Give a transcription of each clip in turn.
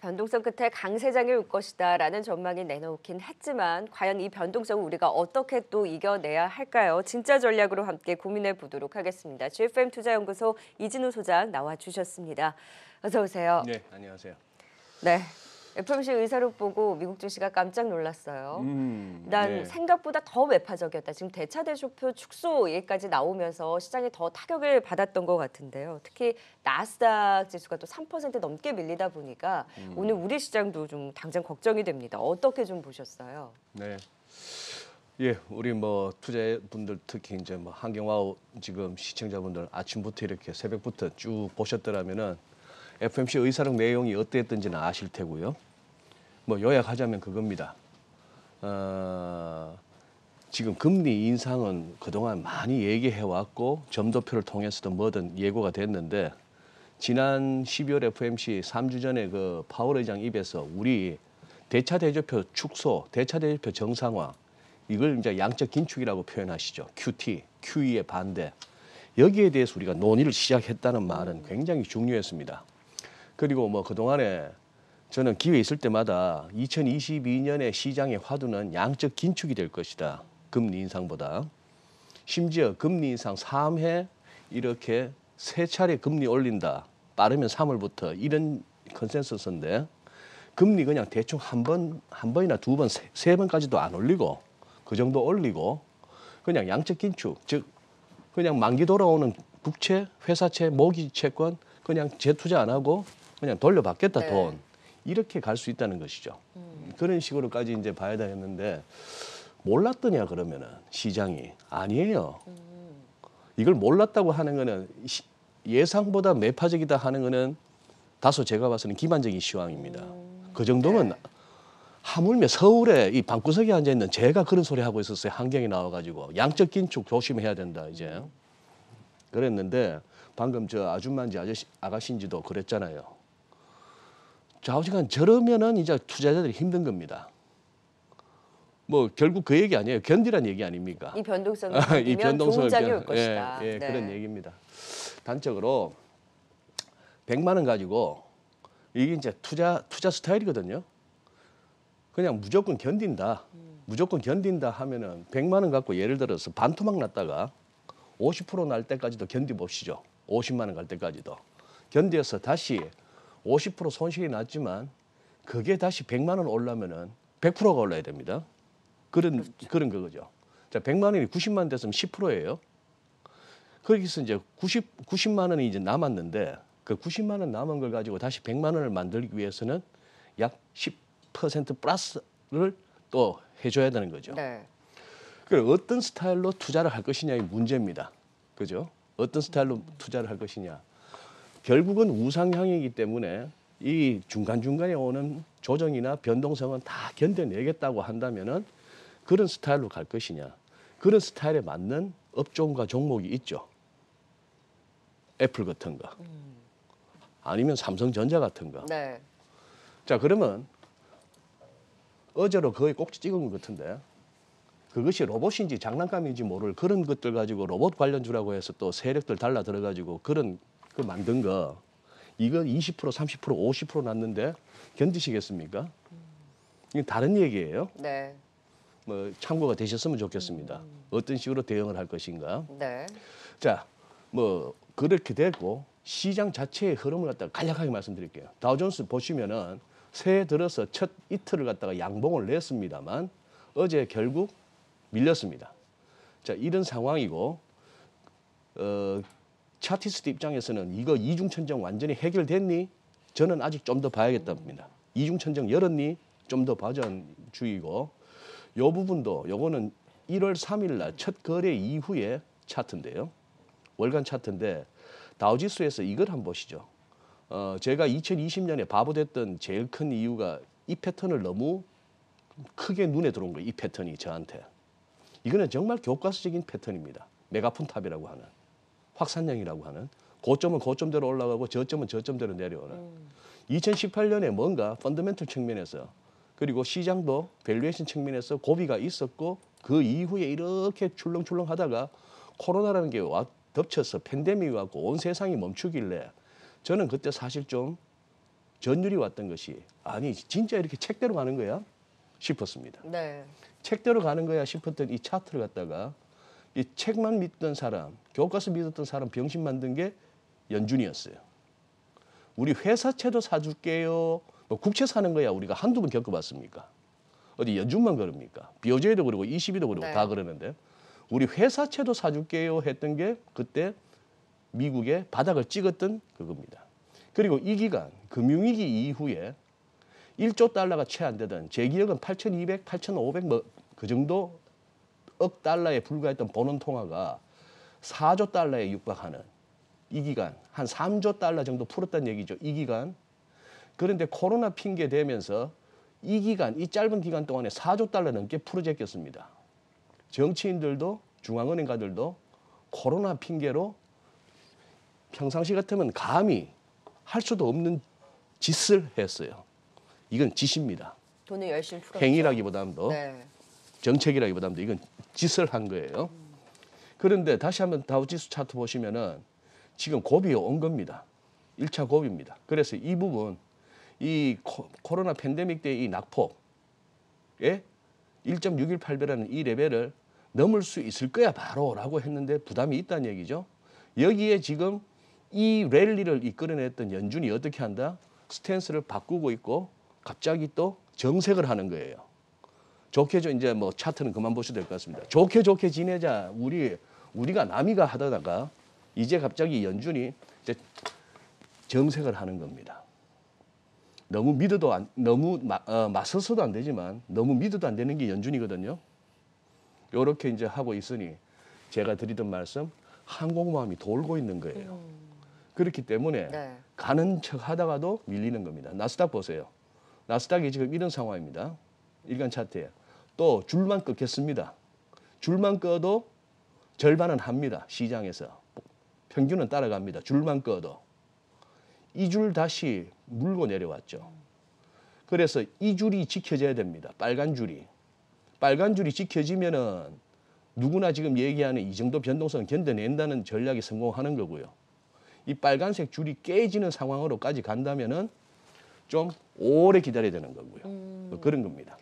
변동성 끝에 강세장이 올 것이다라는 전망이 내놓긴 했지만 과연 이 변동성을 우리가 어떻게 또 이겨내야 할까요? 진짜 전략으로 함께 고민해 보도록 하겠습니다. GFM 투자연구소 이진우 소장 나와 주셨습니다. 어서 오세요. 네, 안녕하세요. 네, FMC 의사로 보고 미국 증시가 깜짝 놀랐어요. 음, 난 네. 생각보다 더 외파적이었다. 지금 대차대조표 축소 얘기까지 나오면서 시장이 더 타격을 받았던 것 같은데요. 특히 나스닥 지수가 또 3% 넘게 밀리다 보니까 음. 오늘 우리 시장도 좀 당장 걱정이 됩니다. 어떻게 좀 보셨어요? 네. 예, 우리 뭐 투자분들 특히 이제 뭐 한경화 지금 시청자분들 아침부터 이렇게 새벽부터 쭉 보셨더라면은 FMC 의사록 내용이 어땠던지는 아실 테고요. 뭐 요약하자면 그겁니다. 어, 지금 금리 인상은 그동안 많이 얘기해 왔고 점도표를 통해서도 뭐든 예고가 됐는데 지난 12월 FMC 3주 전에 그 파월 의장 입에서 우리 대차 대조표 축소, 대차 대조표 정상화 이걸 이제 양적 긴축이라고 표현하시죠. QT, QE의 반대. 여기에 대해서 우리가 논의를 시작했다는 말은 굉장히 중요했습니다. 그리고 뭐 그동안에 저는 기회 있을 때마다 2022년의 시장의 화두는 양적 긴축이 될 것이다. 금리 인상보다. 심지어 금리 인상 3회 이렇게 세 차례 금리 올린다. 빠르면 3월부터 이런 컨센서스인데 금리 그냥 대충 한 번, 한 번이나 두 번, 세, 세 번까지도 안 올리고 그 정도 올리고 그냥 양적 긴축, 즉 그냥 만기 돌아오는 국채, 회사채, 모기 채권 그냥 재투자 안 하고 그냥 돌려받겠다 네. 돈. 이렇게 갈 수 있다는 것이죠. 음. 그런 식으로까지 이제 봐야 되는데 겠 몰랐더냐 그러면은 시장이 아니에요. 음. 이걸 몰랐다고 하는 거는 예상보다 매파적이다 하는 거는 다소 제가 봐서는 기만적인 시황입니다. 음. 그 정도면 네. 하물며 서울에 이 방구석에 앉아 있는 제가 그런 소리 하고 있었어요. 환경이 나와 가지고 양적 긴축 조심해야 된다 이제. 음. 그랬는데 방금 저 아줌마인지 아저씨 아가씨인지도 그랬잖아요. 좌우지간 저러면은 이제 투자자들이 힘든 겁니다. 뭐 결국 그 얘기 아니에요. 견디란 얘기 아닙니까? 이 변동성이 아, 이 변동성을 좋올 예, 것이다. 예, 예, 네. 그런 얘기입니다. 단적으로 100만 원 가지고 이게 이제 투자 투자 스타일이거든요. 그냥 무조건 견딘다. 음. 무조건 견딘다 하면은 100만 원 갖고 예를 들어서 반토막 났다가 50%날 때까지도 견디 봅시죠. 50만 원 갈 때까지도 견디어서 다시 50% 손실이 났지만 그게 다시 100만 원 올라면은 100%가 올라야 됩니다. 그런 그렇죠. 그런 거죠. 자, 100만 원이 90만 됐으면 10%예요. 거기서 이제 90 90만 원이 이제 남았는데 그 90만 원 남은 걸 가지고 다시 100만 원을 만들기 위해서는 약 10% 플러스를 또 해줘야 되는 거죠. 네. 그래 어떤 스타일로 투자를 할 것이냐의 문제입니다. 그죠? 어떤 스타일로 투자를 할 것이냐. 결국은 우상향이기 때문에 이 중간중간에 오는 조정이나 변동성은 다 견뎌내겠다고 한다면은 그런 스타일로 갈 것이냐. 그런 스타일에 맞는 업종과 종목이 있죠. 애플 같은 거. 아니면 삼성전자 같은 거. 네. 자, 그러면 어제로 거의 꼭지 찍은 것 같은데 그것이 로봇인지 장난감인지 모를 그런 것들 가지고 로봇 관련주라고 해서 또 세력들 달라 들어가지고 그런 그 만든 거 이거 20% 30% 50% 났는데 견디시겠습니까? 이건 다른 얘기예요. 네. 뭐 참고가 되셨으면 좋겠습니다. 음. 어떤 식으로 대응을 할 것인가. 네. 자, 뭐 그렇게 되고 시장 자체의 흐름을 갖다가 간략하게 말씀드릴게요. 다우존스 보시면은 새해 들어서 첫 이틀을 갖다가 양봉을 냈습니다만 어제 결국 밀렸습니다. 자, 이런 상황이고 어, 차티스트 입장에서는 이거 이중천정 완전히 해결됐니? 저는 아직 좀 더 봐야겠다 봅니다. 이중천정 열었니? 좀 더 봐전 주의고 요 부분도 요거는 1월 3일 날 첫 거래 이후에 차트인데요. 월간 차트인데 다우지수에서 이걸 한번 보시죠. 어, 제가 2020년에 바보 됐던 제일 큰 이유가 이 패턴을 너무 크게 눈에 들어온 거예요. 이 패턴이 저한테. 이거는 정말 교과서적인 패턴입니다. 메가폰 탑이라고 하는. 확산형이라고 하는 고점은 고점대로 올라가고 저점은 저점대로 내려오는 음. 2018년에 뭔가 펀더멘털 측면에서 그리고 시장도 밸류에이션 측면에서 고비가 있었고 그 이후에 이렇게 출렁출렁 하다가 코로나라는 게 와, 덮쳐서 팬데믹이 왔고 온 세상이 멈추길래 저는 그때 사실 좀 전율이 왔던 것이 아니 진짜 이렇게 책대로 가는 거야 싶었습니다. 네. 책대로 가는 거야 싶었던 이 차트를 갖다가 이 책만 믿던 사람, 교과서 믿었던 사람 병신 만든 게 연준이었어요. 우리 회사채도 사줄게요. 뭐 국채 사는 거야 우리가 한두 번 겪어봤습니까? 어디 연준만 그럽니까? 비오제도 그러고 이십이도 그러고 네. 다 그러는데 우리 회사채도 사줄게요 했던 게 그때 미국의 바닥을 찍었던 그겁니다. 그리고 이 기간 금융위기 이후에 1조 달러가 채 안 되던 제 기억은 8,200, 8,500뭐 그 정도 억 달러에 불과했던 버는 통화가 4조 달러에 육박하는 이 기간 한 3조 달러 정도 풀었다는 얘기죠. 이 기간. 그런데 코로나 핑계 대면서 이 기간, 이 짧은 기간 동안에 4조 달러 넘게 풀어제꼈습니다. 정치인들도 중앙은행가들도 코로나 핑계로 평상시 같으면 감히 할 수도 없는 짓을 했어요. 이건 짓입니다. 돈을 열심히 풀었 행위라기보다는 더. 네. 정책이라기보다는 이건 짓을 한 거예요. 그런데 다시 한번 다우지수 차트 보시면은 지금 고비 온 겁니다. 1차 고비입니다. 그래서 이 부분 이 코로나 팬데믹 때 이 낙폭의 1.618배라는 이 레벨을 넘을 수 있을 거야 바로라고 했는데 부담이 있다는 얘기죠. 여기에 지금 이 랠리를 이끌어냈던 연준이 어떻게 한다? 스탠스를 바꾸고 있고 갑자기 또 정색을 하는 거예요. 좋게 좀 이제 뭐 차트는 그만 보셔도 될 것 같습니다. 좋게 좋게 지내자 우리 우리가 남이가 하다가 이제 갑자기 연준이 이제 정색을 하는 겁니다. 너무 믿어도 안, 너무 마, 어, 맞서서도 안 되지만 너무 믿어도 안 되는 게 연준이거든요. 이렇게 이제 하고 있으니 제가 드리던 말씀 항공모함이 돌고 있는 거예요. 음. 그렇기 때문에 네. 가는 척 하다가도 밀리는 겁니다. 나스닥 보세요. 나스닥이 지금 이런 상황입니다. 일간 차트에. 또 줄만 끊겠습니다. 줄만 꺼도 절반은 합니다. 시장에서. 평균은 따라갑니다. 줄만 꺼도. 이 줄 다시 물고 내려왔죠. 그래서 이 줄이 지켜져야 됩니다. 빨간 줄이. 빨간 줄이 지켜지면은 누구나 지금 얘기하는 이 정도 변동성 을 견뎌낸다는 전략이 성공하는 거고요. 이 빨간색 줄이 깨지는 상황으로까지 간다면은 좀 오래 기다려야 되는 거고요. 음. 그런 겁니다.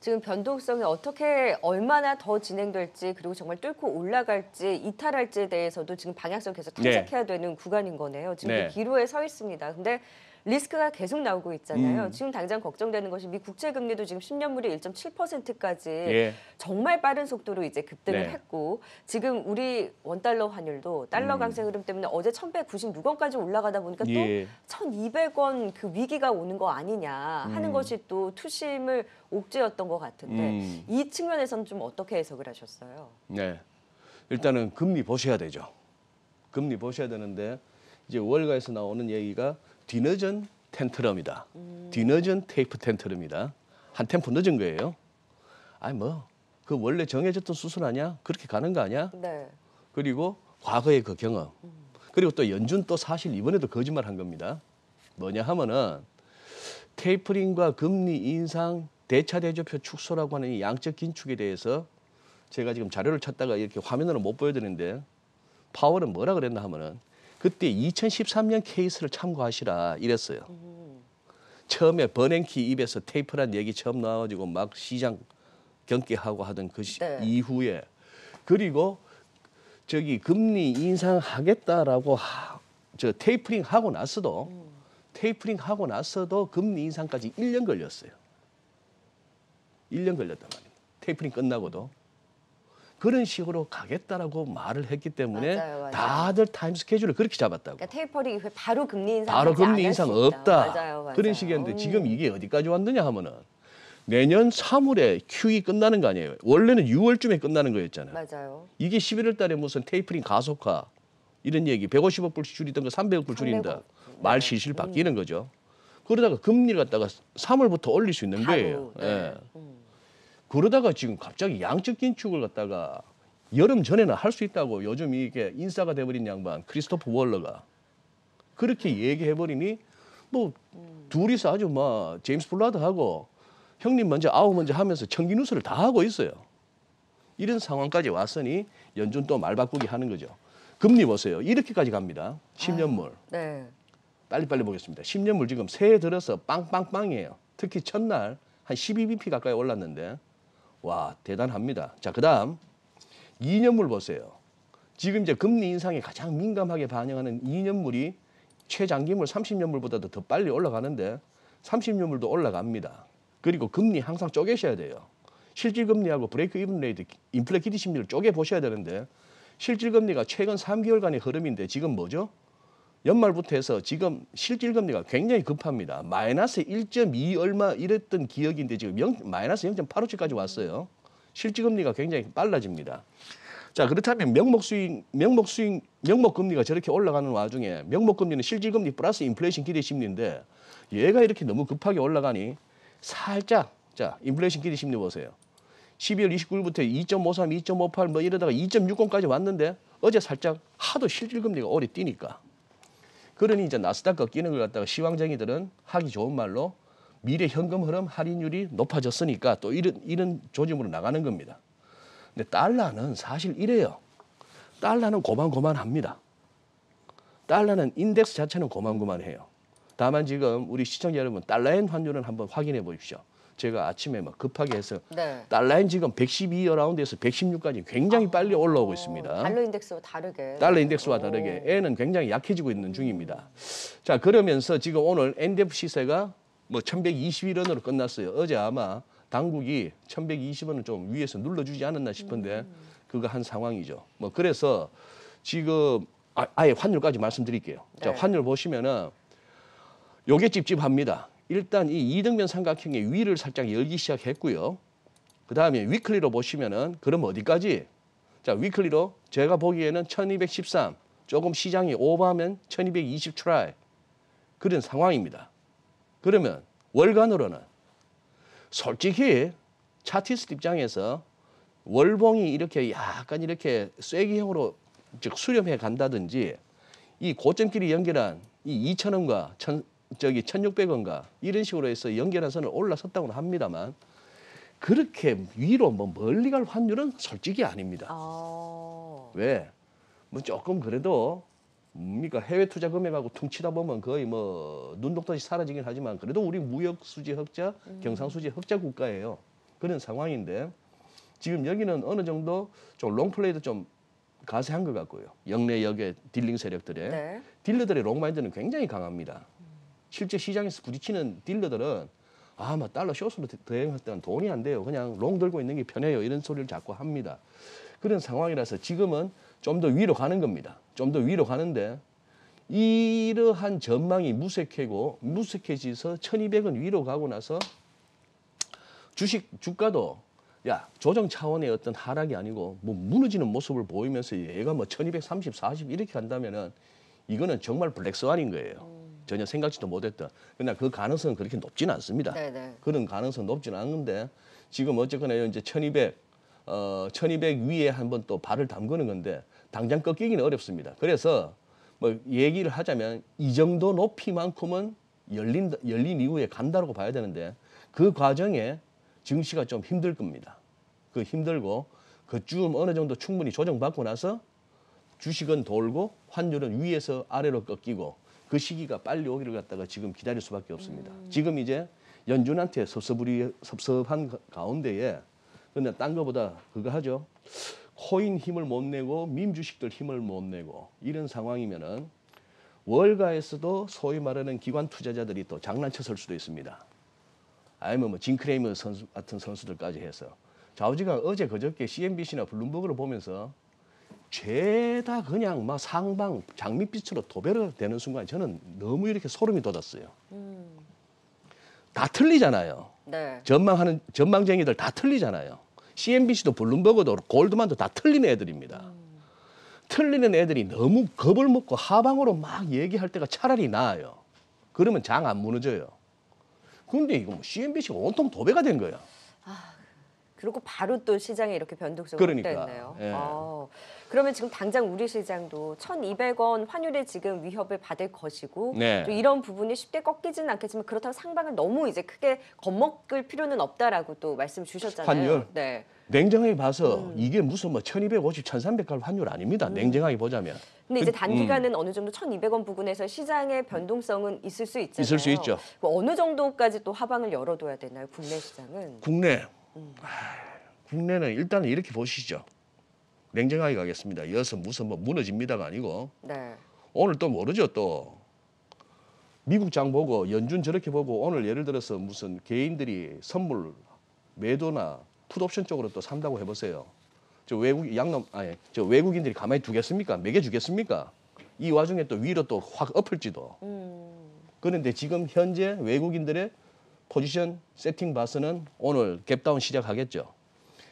지금 변동성이 어떻게 얼마나 더 진행될지 그리고 정말 뚫고 올라갈지 이탈할지에 대해서도 지금 방향성 계속 네. 탐색해야 네. 되는 구간인 거네요. 지금 네. 그 기로에 서 있습니다. 근데 리스크가 계속 나오고 있잖아요. 음. 지금 당장 걱정되는 것이 미 국채 금리도 지금 10년물이 1.7%까지 예. 정말 빠른 속도로 이제 급등을 네. 했고 지금 우리 원달러 환율도 달러 음. 강세 흐름 때문에 어제 1,196원까지 올라가다 보니까 또 예. 1,200원 그 위기가 오는 거 아니냐 하는 음. 것이 또 투심을 옥죄였던 것 같은데 음. 이 측면에서는 좀 어떻게 해석을 하셨어요? 네. 일단은 금리 보셔야 되죠. 금리 보셔야 되는데 이제 월가에서 나오는 얘기가 뒤늦은 텐트럼이다. 음. 뒤늦은 테이프 텐트럼이다. 한 템포 늦은 거예요. 아니 뭐 그 원래 정해졌던 수순 아니야? 그렇게 가는 거 아니야? 네. 그리고 과거의 그 경험. 음. 그리고 또 연준 또 사실 이번에도 거짓말 한 겁니다. 뭐냐 하면은 테이프링과 금리 인상 대차 대조표 축소라고 하는 이 양적 긴축에 대해서 제가 지금 자료를 찾다가 이렇게 화면으로 못 보여드리는데 파월은 뭐라 그랬나 하면은 그때 2013년 케이스를 참고하시라 이랬어요. 처음에 버냉키 입에서 테이프란 얘기 처음 나와가지고 막 시장 경기하고 하던 그 네. 이후에 그리고 저기 금리 인상하겠다라고 하, 저 테이프링 하고 나서도 음. 테이프링 하고 나서도 금리 인상까지 1년 걸렸어요. 1년 걸렸단 말이에요. 테이프링 끝나고도. 그런 식으로 가겠다라고 말을 했기 때문에 맞아요, 맞아요. 다들 타임 스케줄을 그렇게 잡았다고. 그러니까 테이퍼링 이후에 바로 금리 인상 바로 금리 인상 없다. 맞아요, 그런 식이었는데 음. 지금 이게 어디까지 왔느냐 하면은 내년 3월에 QE 끝나는 거 아니에요. 원래는 6월쯤에 끝나는 거였잖아요. 맞아요. 이게 11월 달에 무슨 테이프링 가속화 이런 얘기 150억 불 줄이던 거 300억 불 줄인다. 300억. 말 실실 음. 바뀌는 거죠. 그러다가 금리 를 갖다가 3월부터 올릴 수 있는 바로, 거예요. 네. 예. 음. 그러다가 지금 갑자기 양측 긴축을 갖다가 여름 전에는 할 수 있다고 요즘 이게 인싸가 돼버린 양반 크리스토프 월러가 그렇게 얘기해버리니 뭐 음. 둘이서 아주 막 뭐 제임스 블라드하고 형님 먼저 아우 먼저 하면서 청기 누설을다 하고 있어요. 이런 상황까지 왔으니 연준 또 말 바꾸기 하는 거죠. 금리 보세요. 이렇게까지 갑니다. 10년물. 네. 빨리빨리 보겠습니다. 10년물 지금 새해 들어서 빵빵빵이에요. 특히 첫날 한 12bp 가까이 올랐는데 와 대단합니다. 자 그다음 2년물 보세요. 지금 이제 금리 인상에 가장 민감하게 반영하는 2년물이 최장기물 30년물보다도 더 빨리 올라가는데 30년물도 올라갑니다. 그리고 금리 항상 쪼개셔야 돼요. 실질금리하고 브레이크 이븐 레이드 인플레 기대 심리를 쪼개 보셔야 되는데 실질금리가 최근 3개월간의 흐름인데 지금 뭐죠? 연말부터 해서 지금 실질 금리가 굉장히 급합니다. 마이너스 1.2 얼마 이랬던 기억인데 지금 0, 마이너스 0.85까지 왔어요. 실질 금리가 굉장히 빨라집니다. 자 그렇다면 명목 수익 명목 수익 명목 금리가 저렇게 올라가는 와중에 명목 금리는 실질 금리 플러스 인플레이션 기대 심리인데 얘가 이렇게 너무 급하게 올라가니 살짝 자 인플레이션 기대 심리 보세요. 12월 29일부터 2.53, 2.58 뭐 이러다가 2.60까지 왔는데 어제 살짝 하도 실질 금리가 오래 뛰니까 그러니 이제 나스닥 과이는걸 갖다가 시황쟁이들은 하기 좋은 말로 미래 현금 흐름 할인율이 높아졌으니까 또 이런 이런 조짐으로 나가는 겁니다. 근데 달러는 사실 이래요. 달러는 고만고만합니다. 달러는 인덱스 자체는 고만고만해요. 다만 지금 우리 시청자 여러분 달러엔 환율은 한번 확인해 보십시오. 제가 아침에 막 급하게 해서 네. 달러인 지금 112 어라운드에서 116까지 굉장히 아, 빨리 올라오고 오, 있습니다. 달러 인덱스와 다르게. 달러 인덱스와 다르게 엔은 굉장히 약해지고 있는 중입니다. 자 그러면서 지금 오늘 엔데프 시세가 뭐 1121원으로 끝났어요. 어제 아마 당국이 1120원을 좀 위에서 눌러주지 않았나 싶은데 음. 그거 한 상황이죠. 뭐 그래서 지금 아, 예 환율까지 말씀드릴게요. 네. 자 환율 보시면은 요게 찝찝합니다. 일단 이 이등변 삼각형의 위를 살짝 열기 시작했고요. 그 다음에 위클리로 보시면은 그럼 어디까지? 자 위클리로 제가 보기에는 1213 조금 시장이 오버하면 1220 트라이 그런 상황입니다. 그러면 월간으로는 솔직히 차티스트 입장에서 월봉이 이렇게 약간 이렇게 쐐기형으로 즉 수렴해 간다든지 이 고점끼리 연결한 이 2,000원과 저기 1600원가 이런 식으로 해서 연결한 선을 올라섰다고는 합니다만 그렇게 위로 뭐 멀리 갈 환율은 솔직히 아닙니다. 아... 왜? 뭐 조금 그래도 뭡니까 해외 투자 금액하고 퉁치다 보면 거의 뭐 눈독듯이 사라지긴 하지만 그래도 우리 무역 수지 흑자, 음... 경상 수지 흑자 국가예요. 그런 상황인데 지금 여기는 어느 정도 좀 롱플레이도 좀 가세한 것 같고요. 영내 역의 딜링 세력들의 네. 딜러들의 롱마인드는 굉장히 강합니다. 실제 시장에서 부딪히는 딜러들은 아, 뭐 달러 쇼스로 대응할 때는 돈이 안 돼요. 그냥 롱 들고 있는 게 편해요. 이런 소리를 자꾸 합니다. 그런 상황이라서 지금은 좀 더 위로 가는 겁니다. 좀 더 위로 가는데 이러한 전망이 무색해고 무색해지서 1200원 위로 가고 나서 주식 주가도 야 조정 차원의 어떤 하락이 아니고 뭐 무너지는 모습을 보이면서 얘가 뭐 1230, 40 이렇게 간다면은 이거는 정말 블랙스완인 거예요. 전혀 생각지도 못했던. 그러나 그 가능성은 그렇게 높지는 않습니다. 네네. 네. 그런 가능성 높지는 않은데 지금 어쨌거나 이제 1200, 어, 1200 위에 한번 또 발을 담그는 건데 당장 꺾이기는 어렵습니다. 그래서 뭐 얘기를 하자면 이 정도 높이만큼은 열린 열린 이후에 간다라고 봐야 되는데 그 과정에 증시가 좀 힘들 겁니다. 그 힘들고 그쯤 어느 정도 충분히 조정받고 나서 주식은 돌고 환율은 위에서 아래로 꺾이고 그 시기가 빨리 오기를 갖다가 지금 기다릴 수밖에 없습니다. 음. 지금 이제 연준한테 섭섭이, 섭섭한 가운데에 근데 딴 거보다 그거 하죠. 코인 힘을 못 내고 민주식들 힘을 못 내고 이런 상황이면은 월가에서도 소위 말하는 기관 투자자들이 또 장난쳤을 수도 있습니다. 아니면 뭐 진크레이머 뭐, 선수 같은 선수들까지 해서 좌우지가 어제 그저께 CNBC나 블룸버그를 보면서 죄다 그냥 막 상방 장밋빛으로 도배를 되는 순간 저는 너무 이렇게 소름이 돋았어요. 음. 다 틀리잖아요. 네. 전망하는 전망쟁이들 다 틀리잖아요. CNBC도 블룸버그도 골드만도 다 틀린 애들입니다. 음. 틀리는 애들이 너무 겁을 먹고 하방으로 막 얘기할 때가 차라리 나아요. 그러면 장 안 무너져요. 근데 이거 뭐 CNBC가 온통 도배가 된 거야. 아, 그리고 바로 또 시장에 이렇게 변동성이 그러니까. 예. 그러면 지금 당장 우리 시장도 1,200원 환율에 지금 위협을 받을 것이고 네. 또 이런 부분이 쉽게 꺾이지는 않겠지만 그렇다고 상방을 너무 이제 크게 겁먹을 필요는 없다라고 또 말씀 주셨잖아요. 환율? 네. 냉정하게 봐서 음. 이게 무슨 뭐 1250, 1300갈 환율 아닙니다. 음. 냉정하게 보자면. 근데 이제 그, 단기간은 음. 어느 정도 1,200원 부근에서 시장의 변동성은 있을 수 있잖아요. 있을 수 있죠. 어느 정도까지 또 하방을 열어둬야 되나요? 국내 시장은. 국내 아, 국내는 일단은 이렇게 보시죠. 냉정하게 가겠습니다. 이어서 무슨 뭐 무너집니다가 아니고 네. 오늘 또 모르죠 또 미국 장 보고 연준 저렇게 보고 오늘 예를 들어서 무슨 개인들이 선물 매도나 풋옵션 쪽으로 또 산다고 해보세요. 저 외국 양남 아니 저 외국인들이 가만히 두겠습니까? 매겨 주겠습니까? 이 와중에 또 위로 또 확 엎을지도. 음. 그런데 지금 현재 외국인들의 포지션 세팅 봐서는 오늘 갭다운 시작하겠죠.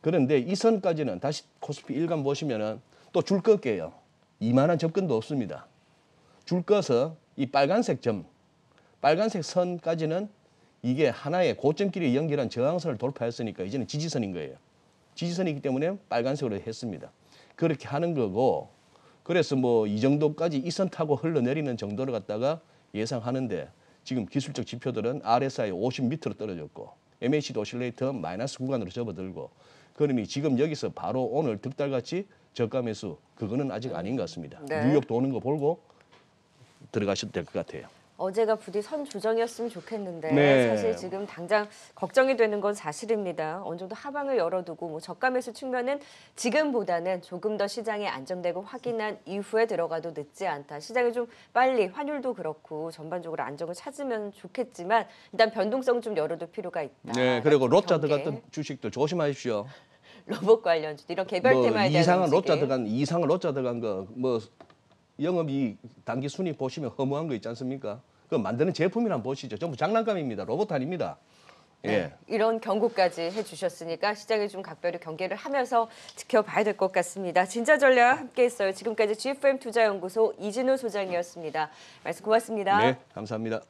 그런데 이 선까지는 다시 코스피 일간 보시면은 또줄 것게요. 이만한 접근도 없습니다. 줄 거서 이 빨간색 점, 빨간색 선까지는 이게 하나의 고점끼리 연결한 저항선을 돌파했으니까 이제는 지지선인 거예요. 지지선이기 때문에 빨간색으로 했습니다. 그렇게 하는 거고 그래서 뭐 이 정도까지 이 선 타고 흘러내리는 정도를 갖다가 예상하는데 지금 기술적 지표들은 RSI 50미터로 떨어졌고 MACD 오실레이터 마이너스 구간으로 접어들고 그러니 지금 여기서 바로 오늘 득달같이 저가 매수 그거는 아직 아닌 것 같습니다. 네. 뉴욕 도는 거 보고 들어가셔도 될 것 같아요. 어제가 부디 선 조정이었으면 좋겠는데 네. 사실 지금 당장 걱정이 되는 건 사실입니다. 어느 정도 하방을 열어두고 뭐 저가 매수 측면은 지금보다는 조금 더 시장이 안정되고 확인한 이후에 들어가도 늦지 않다. 시장이 좀 빨리 환율도 그렇고 전반적으로 안정을 찾으면 좋겠지만 일단 변동성 좀 열어둘 필요가 있다. 네, 그리고 로짜 들어갔던 주식도 조심하십시오. 로봇 관련 이런 개별 뭐 테마에 대한 이상한 로짜 들어간 이상한 로짜 들어간 거뭐 영업이익 단기 순위 보시면 허무한 거 있지 않습니까? 그 만드는 제품이란 보시죠. 전부 장난감입니다. 로봇 아닙니다. 네, 예. 이런 경고까지 해주셨으니까 시장에 좀 각별히 경계를 하면서 지켜봐야 될 것 같습니다. 진짜전략 함께했어요. 지금까지 GFM 투자연구소 이진호 소장이었습니다. 말씀 고맙습니다. 네, 감사합니다.